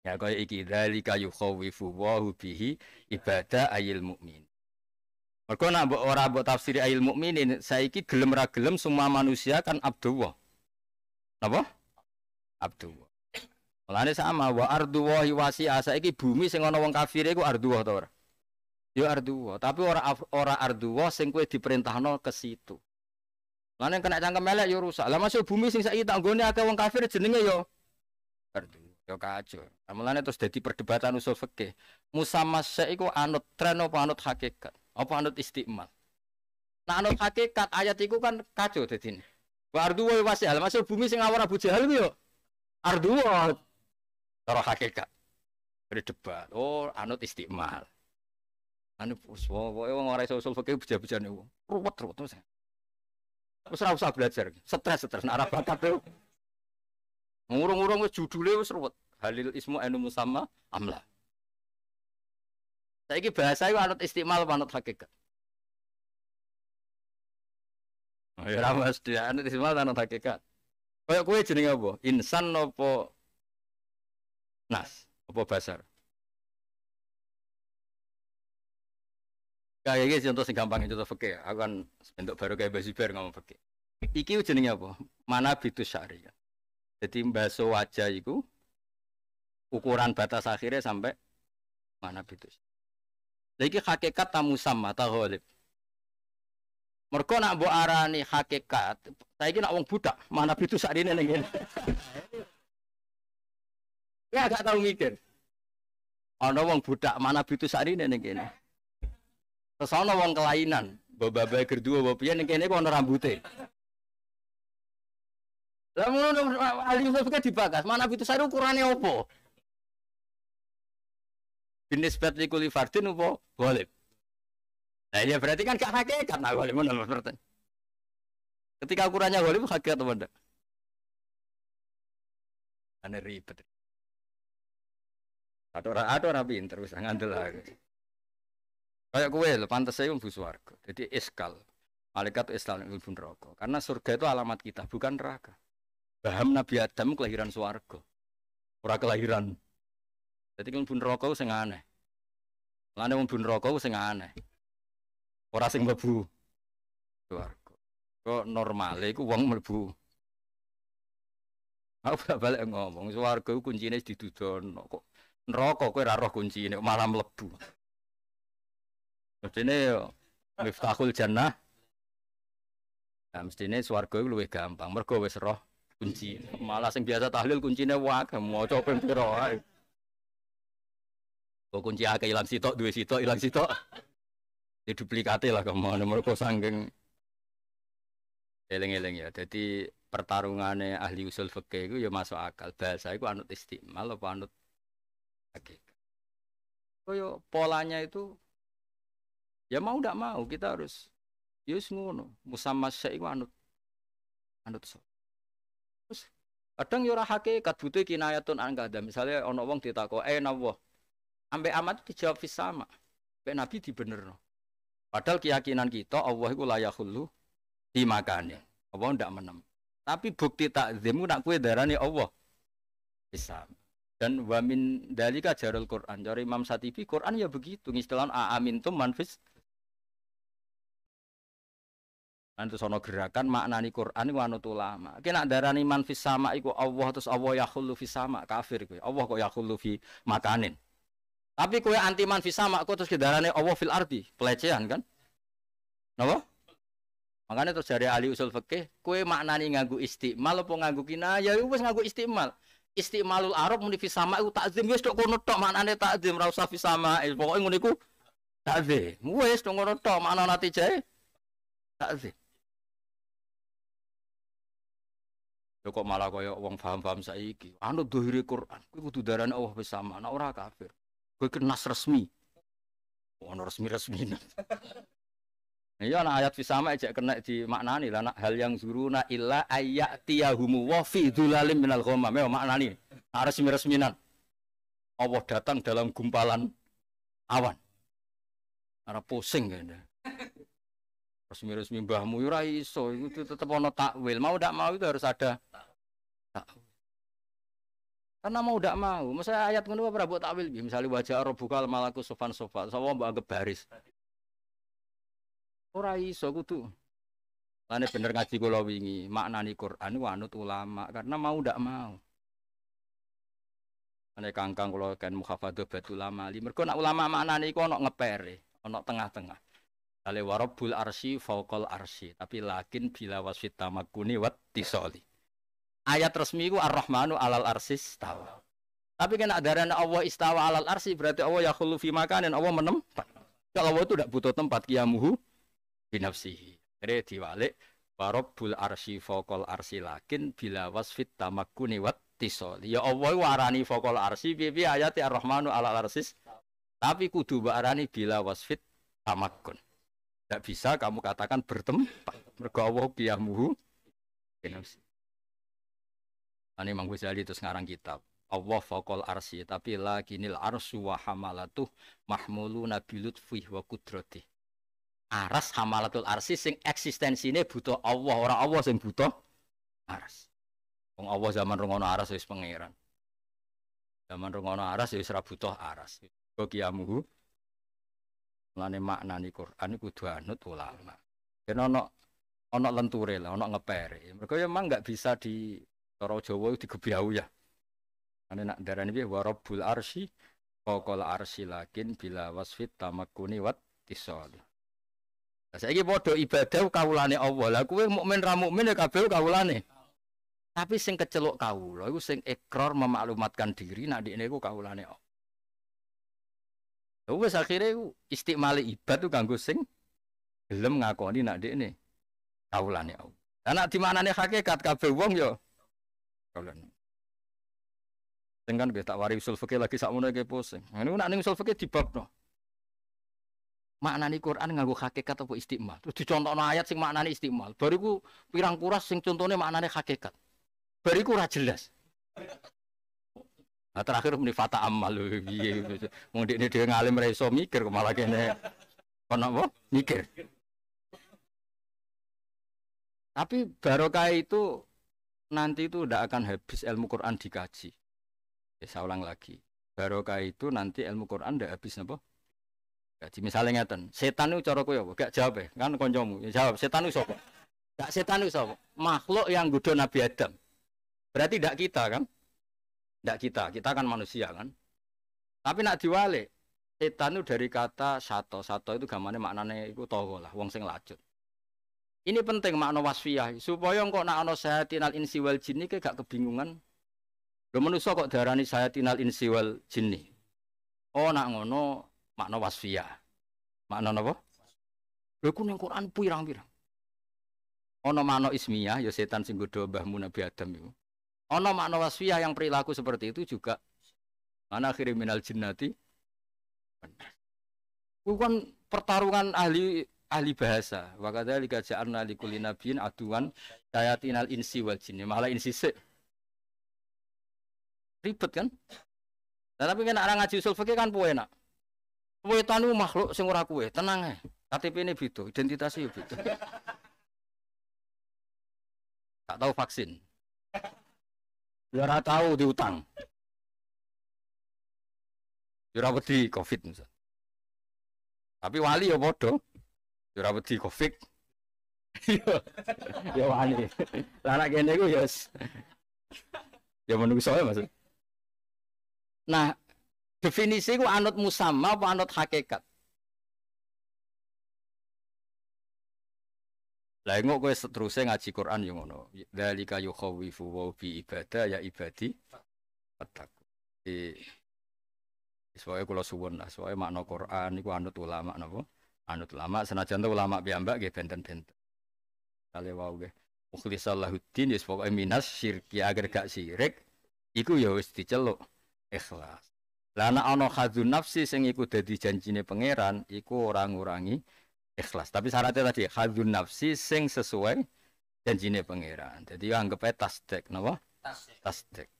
Ya kaya iki dzalika yukhawifu wahu bihi ibadah ayil mukmin. Mergo nak mbok ora mbok tafsiri ayil mukminin saiki gelem ra gelem semua manusia kan abdullah. Napa? Abdullah. Mulane sama wa ardu hiwasi asa iki bumi sing ana wong kafir iku arduwa ta ora? ardu ya arduwa, tapi ora ora arduwa sing kowe diperintahno ke situ. Mulane kena cangkem elek yo ya rusak. Lah masuk bumi sing saiki tak nggone akeh wong kafir jenenge yo ya ardu. Ya kacau. Amulane nah, terus jadi perdebatan usul fikih. Musamasya itu anut tren apa anut hakikat? Apa anut istiqmal? Nah anut hakikat ayat itu kan kacau dadi ini. Wa ardu wa wasihal. masuk bumi sing awar Abu Jahal ku yo. Ardu wa cara hakikat. Berdebat. Oh, anut istiqmal. Anu wis pokoke wong ora iso usul fikih bejabejane wong. Ruwet-ruwet tuh saya. ora usah belajar. Stres-stres nek ora bakat Ngurung-urung wis judule wis ruwet. Halil ismu anu musamma amla. ini bahasa itu anut istimal anut hakikat. Oh, iya. Ya ra mesti anut istimal anut hakikat. Kayak kowe jenenge apa? Insan apa nas? Apa basar? Kayak iki contoh sing gampang contoh fikih. Aku kan bentuk baru kayak basibar ngomong fikih. Iki jenenge apa? Mana bitu syariah. Jadi bahasa wajah itu ukuran batas akhirnya sampai mana begitu. Lagi hakikat tamu sama taholib. Mereka nak buat arani hakikat. Saya kira orang budak mana begitu saat ini nengen. Ya agak tahu mikir. Ana wong budak mana begitu saat ini nengen. Terus ana wong kelainan. Babai gerduwa bapian yang kene kok ana rambute. Lah ngono ahli dibagas, mana pitu saya ukurannya opo? jenis binisbat kuli fardin apa golib nah ya berarti kan gak hakikat karena golib mana maksudnya ketika ukurannya golib hakikat apa tidak aneh ribet ada orang ada orang pinter bisa ngandel kayak kue lo pantas saya mlebu swarga jadi eskal malaikat eskal mlebu neraka karena surga itu alamat kita bukan neraka paham Nabi Adam kelahiran swarga orang kelahiran Jadi kan bun rokok sing aneh. Lainnya mau bun rokok sing aneh. Orang sing bebu. Suarco. Kok normal? Iku uang bebu. Aku balik ngomong. Suarco kuncinya di tudon. Kok rokok kue raro kuncinya malam lebu. Jadi ini miftahul jannah. Nah, mesti ini suarco lebih gampang. Mergo wes roh kunci. Malah sing biasa tahlil kuncinya wak. Mau coba yang Kok kunci akeh ilang sitok, duwe sitok, ilang sitok. Di duplikate lah kemana mergo sanggeng eling-eling ya. Jadi pertarungannya ahli usul fikih itu ya masuk akal. Bahasa itu anut istimal apa anut hakikat. polanya itu ya mau tidak mau kita harus yus ya ngono musamma syai anut anut so. Terus kadang yura hakikat butuh kinayatun angkada. Misalnya ono wong ditakok eh nawah Ambek amat itu dijawab sama. Ambek Nabi bener, Padahal keyakinan kita Allah itu iku di dimakane. Allah ndak menem. Tapi bukti takzimmu nak kue darani Allah. Bisa. Dan wamin dalika jarul Quran. Jari Imam Satibi Quran ya begitu. A amin tum manfis. Nanti sono gerakan maknani Quran itu anut ulama. Kena darani manfis sama iku Allah terus Allah yahulu fi sama kafir Allah kok yahulu fi makanin. Tapi kue anti manfi sama aku terus kedarane Allah fil arti pelecehan kan? Napa? Makanya terus dari ahli usul fikih, kue maknani ngagu istiqmal apa nganggu kinayah, ya wis nganggu istiqmal. Istiqmalul Arab muni sama iku takzim wis tok kono tok maknane takzim ra usah sama, eh, pokoke ngono iku takzim. Wis tok kono tok maknane natijae takzim. Yo ya kok malah kaya wong paham-paham saiki. Anu dhuhire Quran kuwi kudu darane Allah wis sama, ora kafir ke nas resmi. Oh, ono resmi-resmi. Iya nah ayat sama aja kena di maknani lah nak hal yang zuruna illa ayak tiyahumu dulalim minal dzulalim minal makna nih maknani. Nah, resmi resminan. Allah datang dalam gumpalan awan. Ana pusing ya, Resmi-resmi mbahmu ora iso, itu tetap ono takwil. Mau tidak mau itu harus ada takwil. Karena mau tidak mau, misalnya ayat ngono apa buat takwil misalnya wajah bukal malaku sofan sofan, sama mbak anggap baris. Ora iso kudu. Lane bener ngaji kula wingi, maknani Quran wanut ulama karena mau tidak mau. Ane kangkang kula kan muhafadzah betul ulama, mergo nak ulama maknani iku ana ngepere, ana tengah-tengah. Kale warabul arsi fauqal arsi, tapi lakin bila wasit tamakuni wat tisoli ayat resmi ku Ar-Rahmanu alal arsis tahu. Tapi kena darah Allah istawa alal arsi berarti Allah ya khulu fi makanin Allah menempat. Kalau Allah itu tidak butuh tempat kiamuhu binafsihi. Jadi diwalik warabbul arsi fokol arsi lakin bila wasfit tamakuni wat tisol. Ya Allah warani fokol arsi bibi ayat ar-Rahmanu alal arsis. Tapi kudu warani bila wasfit tamakun. Tidak bisa kamu katakan bertempat. Mergo kiamuhu binafsihi. Ini Imam Ghazali itu ngarang kitab. Allah fakol arsi tapi lagi arsu wa hamalatuh mahmulu nabi lutfi wa Kudroti. aras hamalatul arsi sing eksistensinya butuh Allah orang Allah sing butuh aras Wong Allah zaman rungono aras wis pangeran zaman rungono aras wis ra butuh aras kok kiamuhu lane maknani Quran iku kudu anut ulama yen ana ana lenture lah ana ngepere mergo memang ya nggak bisa di Cara Jawa digebyau ya. Ane nak darani ini wa arsi, Arsi, arsi Arsi lakin bila wasfit tamakuni wat tisal. Saya ini bodoh ibadah kaulane Allah. Lah yang mukmin ramu mukmin ya kabel kaulane. Tapi sing kecelok lo itu sing ekor memaklumatkan diri nak ini iku kaulane Allah. Lha akhirnya akhire istiqmale ibad tuh ganggu sing gelem ngakoni nak ndekne kawulane Allah. Lah nak kakek kat kabel wong ya Kaulan. dengan beta tak wari usul fakih lagi sakmono iki pusing. Ngene nah, nak ning usul fikih dibabno. Maknani Quran nganggo hakikat apa istimal. Terus dicontohno ayat sing maknani istimal. Bariku pirang kuras sing contone maknani hakikat. Bariku ora jelas. Nah, terakhir muni fata amal lho piye. Wong dekne dhewe ngalim ra iso mikir malah kene ana apa? Mikir. Tapi barokah itu nanti itu tidak akan habis ilmu Quran dikaji. Ya, saya ulang lagi. Barokah itu nanti ilmu Quran tidak habis apa? Kaji misalnya ngeten, setan itu cara kowe Gak jawab ya, kan koncomu. Ya, jawab, setan itu sapa? Gak setan itu Makhluk yang godho Nabi Adam. Berarti tidak kita kan? Tidak kita, kita kan manusia kan? Tapi nak diwale setan itu dari kata sato, sato itu gamane maknane itu togo lah, wong sing lacut. Ini penting makna wasfiyah supaya engkau nak ana sayatinal insi wal jinni ke gak kebingungan. Lo manusa kok darani sayatinal insi wal jinni. Oh nak ngono makna wasfiyah. Makna napa? Lho ku ning Quran pirang-pirang. Ana makna ismiyah ya setan sing godho mbahmu Nabi Adam iku. Ana makna wasfiyah yang perilaku seperti itu juga. mana akhirnya minal jinnati. Benar. kan pertarungan ahli ahli bahasa. Wa kadzalika ja'alna likulli nabiyyin aduan sayatinal insi wal jinni. Malah insi sik. Ribet kan? Nah, tapi kena orang ngaji usul fikih kan puwe nak. Kowe tanu makhluk sing ora tenang eh, KTP ini beda, identitasnya e beda. Tak tahu vaksin. Ya ora tahu diutang. Ya ora wedi Covid misal. Tapi wali ya bodoh. Yo ora wedi Covid. Yo wani. Lah anak kene ku yo Ya menungso ya maksud. Nah, definisi ku anut musamma apa anut hakikat? Lah engko kowe seterusnya ngaji Quran yo ngono. Dzalika yukhawifu wa bi ibadah ya ibadi fattaku. Jadi, soalnya kalau suwun lah, soalnya makna Quran itu anut ulama nopo anut ulama senajan ulama piyambak nggih benten-benten. Kali wau nggih. Mukhlisal lahuddin wis pokoke minas syirki agar gak syirik iku ya wis diceluk ikhlas. lana ana ana khadzun nafsi sing iku dadi janjine pangeran iku ora ngurangi ikhlas. Tapi syaratnya tadi khadzun nafsi sing sesuai janjine pangeran. Jadi anggap ae tasdek napa? Tasdek. Tasdek.